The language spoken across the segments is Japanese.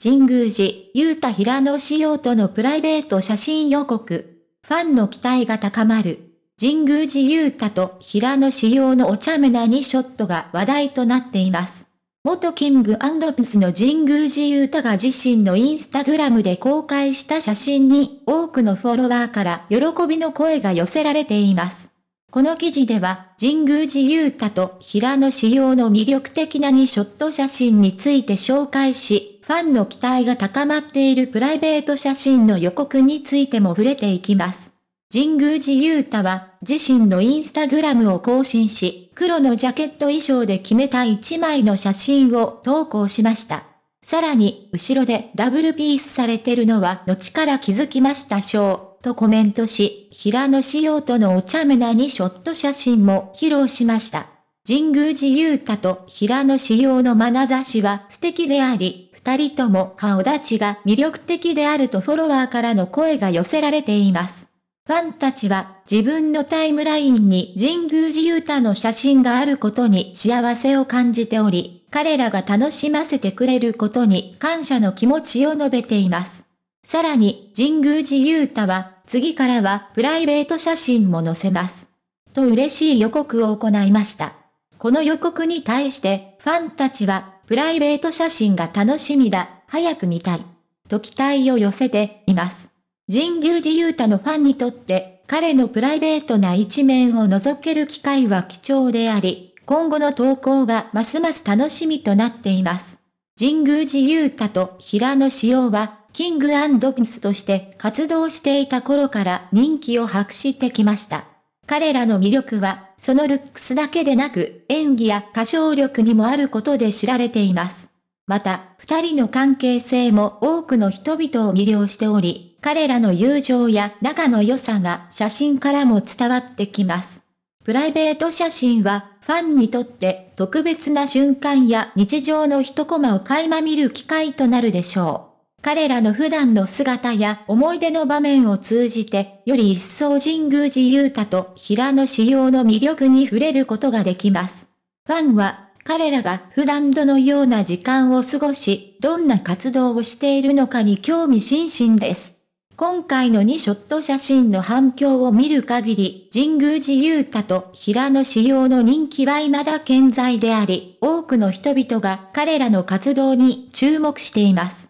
神宮寺、ゆうた平野仕様とのプライベート写真予告。ファンの期待が高まる。神宮寺ゆうたと平野仕様のお茶目な2ショットが話題となっています。元キングピスの神宮寺ゆうたが自身のインスタグラムで公開した写真に多くのフォロワーから喜びの声が寄せられています。この記事では、神宮寺ゆうたと平野仕様の魅力的な2ショット写真について紹介し、ファンの期待が高まっているプライベート写真の予告についても触れていきます。神宮寺勇太は自身のインスタグラムを更新し、黒のジャケット衣装で決めた1枚の写真を投稿しました。さらに、後ろでダブルピースされてるのは後から気づきましたしょう、とコメントし、平野仕様とのお茶目な2ショット写真も披露しました。神宮寺勇太と平野仕様の眼差しは素敵であり、二人とも顔立ちが魅力的であるとフォロワーからの声が寄せられています。ファンたちは自分のタイムラインに神宮寺勇太の写真があることに幸せを感じており、彼らが楽しませてくれることに感謝の気持ちを述べています。さらに、神宮寺勇太は、次からはプライベート写真も載せます。と嬉しい予告を行いました。この予告に対して、ファンたちはプライベート写真が楽しみだ、早く見たい。と期待を寄せています。神宮寺勇太のファンにとって、彼のプライベートな一面を覗ける機会は貴重であり、今後の投稿がますます楽しみとなっています。神宮寺勇太と平野紫耀は、キングピンスとして活動していた頃から人気を博してきました。彼らの魅力は、そのルックスだけでなく、演技や歌唱力にもあることで知られています。また、二人の関係性も多くの人々を魅了しており、彼らの友情や仲の良さが写真からも伝わってきます。プライベート写真は、ファンにとって特別な瞬間や日常の一コマを垣間見る機会となるでしょう。彼らの普段の姿や思い出の場面を通じて、より一層神宮寺勇太と平野仕様の魅力に触れることができます。ファンは、彼らが普段どのような時間を過ごし、どんな活動をしているのかに興味津々です。今回の2ショット写真の反響を見る限り、神宮寺勇太と平野仕様の人気は未だ健在であり、多くの人々が彼らの活動に注目しています。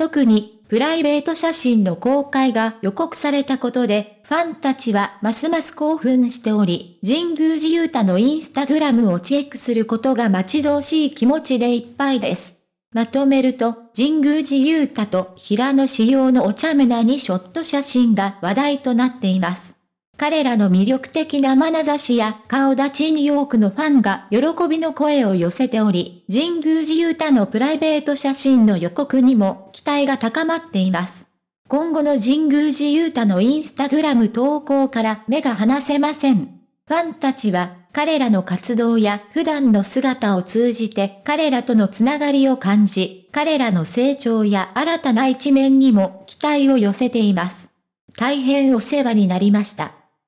特にプライベート写真の公開が予告されたことで、ファンたちはますます興奮しており、神宮寺勇太のインスタグラムをチェックすることが待ち遠しい気持ちでいっぱいです。まとめると、神宮寺勇太と平野紫耀のお茶目な2ショット写真が話題となっています。彼らの魅力的な眼差しや顔立ちに多くのファンが喜びの声を寄せており、神宮寺勇太のプライベート写真の予告にも期待が高まっています。今後の神宮寺勇太のインスタグラム投稿から目が離せません。ファンたちは彼らの活動や普段の姿を通じて彼らとのつながりを感じ、彼らの成長や新たな一面にも期待を寄せています。大変お世話になりました。